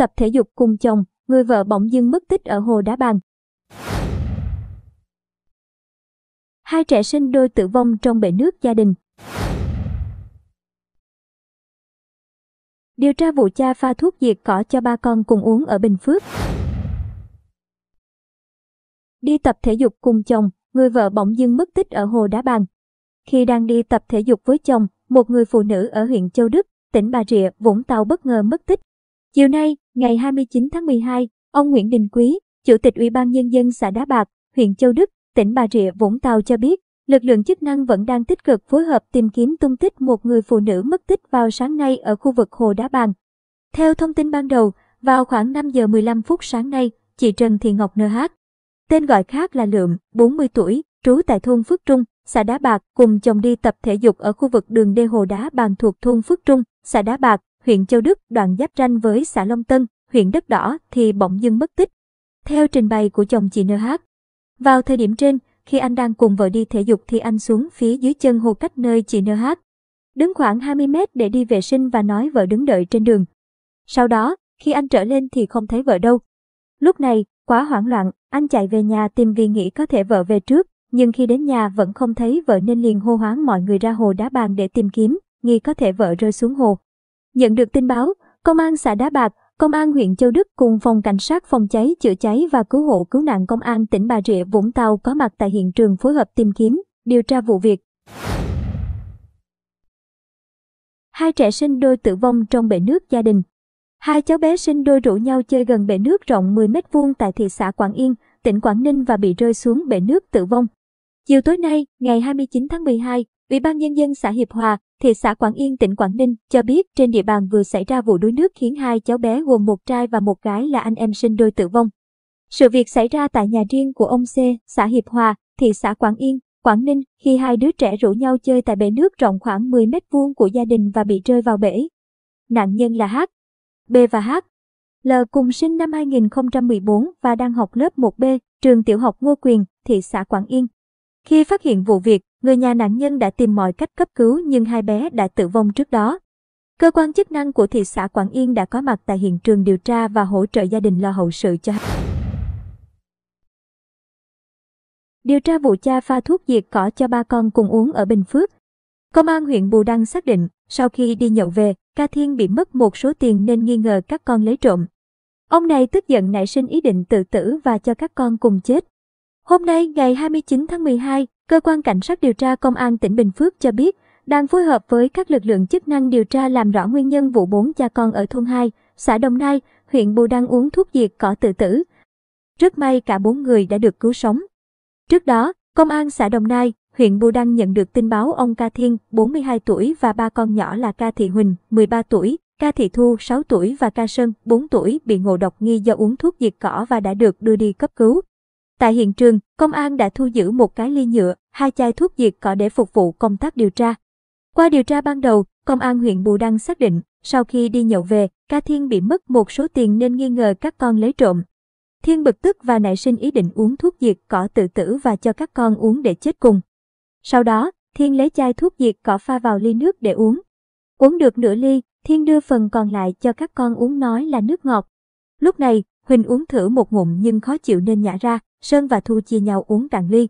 tập thể dục cùng chồng, người vợ bỗng dưng mất tích ở hồ đá bàn. Hai trẻ sinh đôi tử vong trong bể nước gia đình. Điều tra vụ cha pha thuốc diệt cỏ cho ba con cùng uống ở Bình Phước. Đi tập thể dục cùng chồng, người vợ bỗng dưng mất tích ở hồ đá bàn. Khi đang đi tập thể dục với chồng, một người phụ nữ ở huyện Châu Đức, tỉnh Bà Rịa, Vũng Tàu bất ngờ mất tích. Chiều nay, Ngày 29 tháng 12, ông Nguyễn Đình Quý, Chủ tịch Ủy ban Nhân dân xã Đá Bạc, huyện Châu Đức, tỉnh Bà Rịa, Vũng Tàu cho biết, lực lượng chức năng vẫn đang tích cực phối hợp tìm kiếm tung tích một người phụ nữ mất tích vào sáng nay ở khu vực Hồ Đá Bàn. Theo thông tin ban đầu, vào khoảng 5 giờ 15 phút sáng nay, chị Trần Thị Ngọc NH, tên gọi khác là Lượm, 40 tuổi, trú tại thôn Phước Trung, xã Đá Bạc, cùng chồng đi tập thể dục ở khu vực đường đê Hồ Đá Bàn thuộc thôn Phước Trung, xã Đá Bạc, huyện Châu Đức, đoạn giáp ranh với xã Long Tân, huyện Đất Đỏ thì bỗng dưng mất tích. Theo trình bày của chồng chị NH, vào thời điểm trên, khi anh đang cùng vợ đi thể dục thì anh xuống phía dưới chân hồ cách nơi chị NH. Đứng khoảng 20 mét để đi vệ sinh và nói vợ đứng đợi trên đường. Sau đó, khi anh trở lên thì không thấy vợ đâu. Lúc này, quá hoảng loạn, anh chạy về nhà tìm vì nghĩ có thể vợ về trước, nhưng khi đến nhà vẫn không thấy vợ nên liền hô hoáng mọi người ra hồ đá bàn để tìm kiếm, nghi có thể vợ rơi xuống hồ. Nhận được tin báo, Công an xã Đá Bạc, Công an huyện Châu Đức cùng Phòng Cảnh sát Phòng cháy chữa cháy và Cứu hộ Cứu nạn Công an tỉnh Bà Rịa Vũng Tàu có mặt tại hiện trường phối hợp tìm kiếm, điều tra vụ việc. Hai trẻ sinh đôi tử vong trong bể nước gia đình. Hai cháu bé sinh đôi rủ nhau chơi gần bể nước rộng 10 m vuông tại thị xã Quảng Yên, tỉnh Quảng Ninh và bị rơi xuống bể nước tử vong. Chiều tối nay, ngày 29 tháng 12, Ủy ban Nhân dân xã Hiệp Hòa, thị xã Quảng Yên, tỉnh Quảng Ninh cho biết trên địa bàn vừa xảy ra vụ đuối nước khiến hai cháu bé gồm một trai và một gái là anh em sinh đôi tử vong. Sự việc xảy ra tại nhà riêng của ông C, xã Hiệp Hòa, thị xã Quảng Yên, Quảng Ninh khi hai đứa trẻ rủ nhau chơi tại bể nước rộng khoảng 10 mét vuông của gia đình và bị rơi vào bể. Nạn nhân là H, B và H. L cùng sinh năm 2014 và đang học lớp 1B, trường tiểu học Ngô Quyền, thị xã Quảng Yên. Khi phát hiện vụ việc, người nhà nạn nhân đã tìm mọi cách cấp cứu nhưng hai bé đã tử vong trước đó. Cơ quan chức năng của thị xã Quảng Yên đã có mặt tại hiện trường điều tra và hỗ trợ gia đình lo hậu sự cho Điều tra vụ cha pha thuốc diệt cỏ cho ba con cùng uống ở Bình Phước. Công an huyện Bù Đăng xác định, sau khi đi nhậu về, Ca Thiên bị mất một số tiền nên nghi ngờ các con lấy trộm. Ông này tức giận nảy sinh ý định tự tử và cho các con cùng chết. Hôm nay, ngày 29 tháng 12, Cơ quan Cảnh sát điều tra Công an tỉnh Bình Phước cho biết, đang phối hợp với các lực lượng chức năng điều tra làm rõ nguyên nhân vụ bốn cha con ở thôn 2, xã Đồng Nai, huyện Bù Đăng uống thuốc diệt cỏ tự tử. Rất may cả bốn người đã được cứu sống. Trước đó, Công an xã Đồng Nai, huyện Bù Đăng nhận được tin báo ông Ca Thiên, 42 tuổi và ba con nhỏ là Ca Thị Huỳnh, 13 tuổi, Ca Thị Thu, 6 tuổi và Ca Sơn, 4 tuổi bị ngộ độc nghi do uống thuốc diệt cỏ và đã được đưa đi cấp cứu. Tại hiện trường, công an đã thu giữ một cái ly nhựa, hai chai thuốc diệt cỏ để phục vụ công tác điều tra. Qua điều tra ban đầu, công an huyện Bù Đăng xác định, sau khi đi nhậu về, ca Thiên bị mất một số tiền nên nghi ngờ các con lấy trộm. Thiên bực tức và nảy sinh ý định uống thuốc diệt cỏ tự tử và cho các con uống để chết cùng. Sau đó, Thiên lấy chai thuốc diệt cỏ pha vào ly nước để uống. Uống được nửa ly, Thiên đưa phần còn lại cho các con uống nói là nước ngọt. Lúc này, Huỳnh uống thử một ngụm nhưng khó chịu nên nhả ra, Sơn và Thu chia nhau uống cạn ly.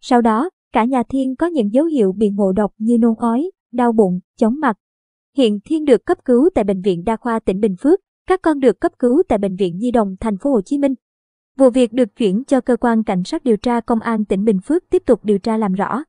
Sau đó, cả nhà Thiên có những dấu hiệu bị ngộ độc như nôn ói, đau bụng, chóng mặt. Hiện Thiên được cấp cứu tại bệnh viện đa khoa tỉnh Bình Phước, các con được cấp cứu tại bệnh viện Nhi đồng thành phố Hồ Chí Minh. Vụ việc được chuyển cho cơ quan cảnh sát điều tra công an tỉnh Bình Phước tiếp tục điều tra làm rõ.